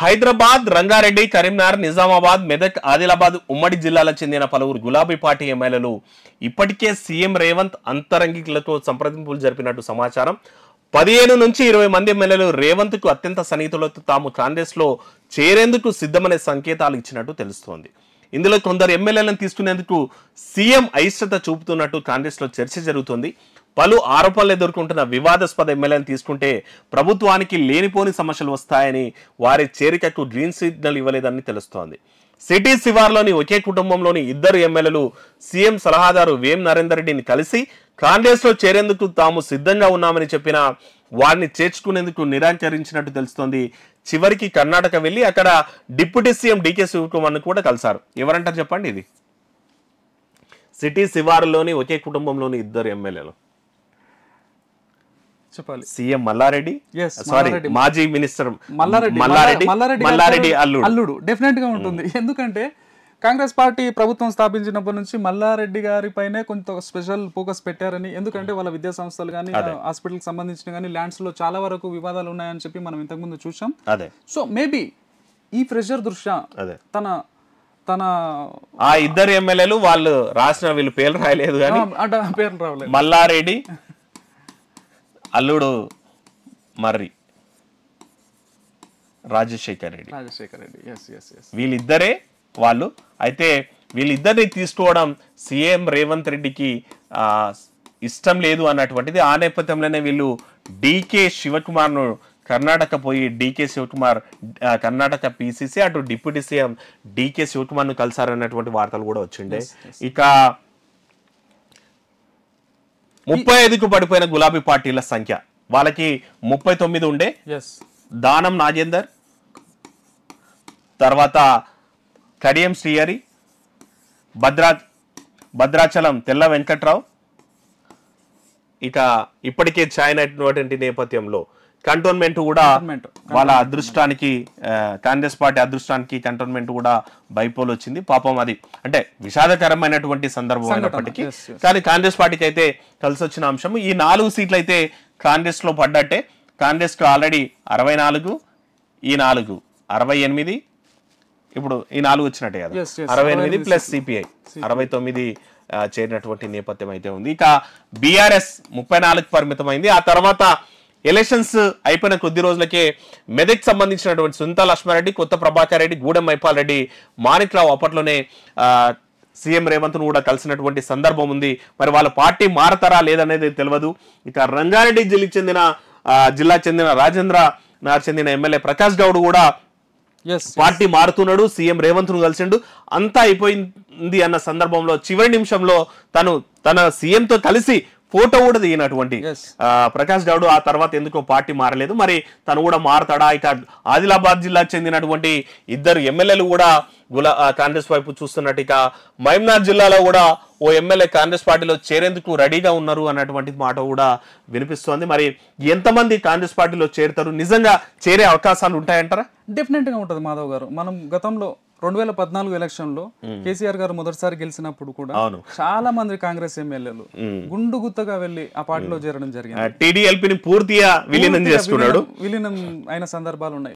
హైదరాబాద్ రంగారెడ్డి కరీంనగర్ నిజామాబాద్ మెదక్ ఆదిలాబాద్ ఉమ్మడి జిల్లాల చెందిన పలువురు గులాబీ పార్టీ ఎమ్మెల్యేలు ఇప్పటికే సీఎం రేవంత్ అంతరంగికులతో సంప్రదింపులు జరిపినట్టు సమాచారం పదిహేను నుంచి ఇరవై మంది ఎమ్మెల్యేలు రేవంత్కు అత్యంత సన్నిహితులతో తాము కాంగ్రెస్లో చేరేందుకు సిద్ధమనే సంకేతాలు ఇచ్చినట్టు తెలుస్తోంది ఇందులో కొందరు ఎమ్మెల్యేలను తీసుకునేందుకు సీఎం అయిష్టత చూపుతున్నట్టు కాంగ్రెస్లో చర్చ జరుగుతోంది పలు ఆరోపణలు ఎదుర్కొంటున్న వివాదాస్పద ఎమ్మెల్యేని తీసుకుంటే ప్రభుత్వానికి లేనిపోని సమస్యలు వస్తాయని వారి చేరికకు గ్రీన్ సిగ్నల్ ఇవ్వలేదని తెలుస్తోంది సిటీ శివార్లోని ఒకే కుటుంబంలోని ఇద్దరు ఎమ్మెల్యేలు సీఎం సలహాదారు వేం నరేందర్ రెడ్డిని కలిసి కాంగ్రెస్లో చేరేందుకు తాము సిద్ధంగా ఉన్నామని చెప్పిన వారిని చేర్చుకునేందుకు నిరాకరించినట్టు తెలుస్తోంది చివరికి కర్ణాటక వెళ్ళి అక్కడ డిప్యూటీ సీఎం డీకే శివకుమార్ని కూడా కలిశారు ఎవరంటారు చెప్పండి ఇది సిటీ శివారులోని ఒకే కుటుంబంలోని ఇద్దరు ఎమ్మెల్యేలు చెప్పాలి సీఎం మల్లారెడ్డి సారీ uh, మాజీ మినిస్టర్ మల్లారెడ్డి మల్లారెడ్డి మల్లారెడ్డి అల్లుడు అల్లుడు డెఫినెట్ గా ఉంటుంది hmm. ఎందుకంటే కాంగ్రెస్ పార్టీ ప్రభుత్వం స్థాపించినప్పటి నుంచి మల్లారెడ్డి గారి పైనే కొంత స్పెషల్ ఫోకస్ పెట్టారని ఎందుకంటే వాళ్ళ విద్యా సంస్థలు కానీ హాస్పిటల్ సంబంధించిన కానీ ల్యాండ్స్ లో చాలా వరకు వివాదాలు ఉన్నాయని చెప్పి మనం ఇంతకుముందు చూసాం సో మేబీ ఈ ప్రెషర్ దృష్ట్యా తన తన ఆ ఇద్దరు ఎమ్మెల్యేలు వాళ్ళు రాసిన వీళ్ళు పేర్లు రాయలేదు కానీ మల్లారెడ్డి అల్లుడు Marri Rajasekhar Reddy Rajasekhar Reddy yes yes yes వీళ్ళిద్దరే వాళ్ళు అయితే వీళ్ళిద్దరిని తీసుకోవడం సీఎం రేవంత్ రెడ్డికి ఇష్టం లేదు అన్నటువంటిది ఆ నేపథ్యంలోనే వీళ్ళు డీకే శివకుమార్ను కర్ణాటక పోయి డీకే శివకుమార్ కర్ణాటక పీసీసీ అటు డిప్యూటీ సీఎం డీకే శివకుమార్ను కలిసారన్నటువంటి వార్తలు కూడా వచ్చిండే ఇక ముప్పై ఐదుకు పడిపోయిన గులాబీ పార్టీల సంఖ్య వాళ్ళకి ముప్పై తొమ్మిది ఉండే దానం నాగేందర్ తర్వాత కడియం శ్రీహరి భద్రా భద్రాచలం తెల్ల వెంకట్రావు ఇక ఇప్పటికే అయినటువంటి నేపథ్యంలో కంటోన్మెంట్ కూడా వాళ్ళ అదృష్టానికి కాంగ్రెస్ పార్టీ అదృష్టానికి కంటోన్మెంట్ కూడా బైపోల్ వచ్చింది పాపం అది అంటే విషాదకరమైనటువంటి సందర్భం అయినప్పటికీ కానీ కాంగ్రెస్ పార్టీకి అయితే కలిసి వచ్చిన అంశం ఈ నాలుగు సీట్లు అయితే కాంగ్రెస్ లో పడ్డట్టే కాంగ్రెస్ కు ఆల్రెడీ అరవై నాలుగు ఈ నాలుగు అరవై ఎనిమిది ఇప్పుడు ఈ నాలుగు వచ్చినట్టే కదా అరవై ఎనిమిది ప్లస్ సిపిఐ అరవై తొమ్మిది చేరినటువంటి నేపథ్యం అయితే ఉంది ఇక బీఆర్ఎస్ ముప్పై నాలుగు పరిమితం అయింది ఆ తర్వాత ఎలక్షన్స్ అయిపోయిన కొద్ది రోజులకే మెదక్ సంబంధించినటువంటి సునీతా లక్ష్మారెడ్డి కొత్త ప్రభాకర్ రెడ్డి గూడెం మైపాల్ రెడ్డి మాణిక్రావు అప్పట్లోనే సీఎం రేవంత్ను కూడా కలిసినటువంటి సందర్భం ఉంది మరి వాళ్ళ పార్టీ మారతారా లేదనేది తెలియదు ఇక రంగారెడ్డి జిల్లాకి చెందిన జిల్లా చెందిన రాజేంద్ర నాకు చెందిన ఎమ్మెల్యే ప్రకాష్ గౌడ్ కూడా పార్టీ మారుతున్నాడు సీఎం రేవంత్ ను కలిసిండు అంతా అయిపోయింది అన్న సందర్భంలో చివరి నిమిషంలో తను తన సీఎంతో కలిసి ఫోటో కూడా దిగినటువంటి ప్రకాష్ గౌడ్ ఆ తర్వాత ఎందుకో పార్టీ మారలేదు మరి తను కూడా మారతాడా ఇక ఆదిలాబాద్ జిల్లాకు చెందినటువంటి ఇద్దరు ఎమ్మెల్యేలు కూడా గులా కాంగ్రెస్ వైపు చూస్తున్నట్టు ఇక మహమ్నాథ్ జిల్లాలో కూడా ఓ ఎమ్మెల్యే కాంగ్రెస్ పార్టీలో చేరేందుకు రెడీగా ఉన్నారు అన్నటువంటి మాట కూడా వినిపిస్తోంది మరి ఎంతమంది కాంగ్రెస్ పార్టీలో చేరుతారు నిజంగా చేరే అవకాశాలు ఉంటాయంటారా డెఫినెట్గా ఉంటుంది మాధవ్ గారు మనం గతంలో రెండు వేల పద్నాలుగు ఎలక్షన్ లో కేసీఆర్ గారు మొదటిసారి గెలిచినప్పుడు కూడా చాలా మంది కాంగ్రెస్ ఎమ్మెల్యేలు గుండు గుత్తగా వెళ్లి ఆ పార్టీలో చేరడం జరిగింది టీడీఎల్పీని పూర్తిగా విలీనం చేసుకున్నాడు విలీనం అయిన సందర్భాలు ఉన్నాయి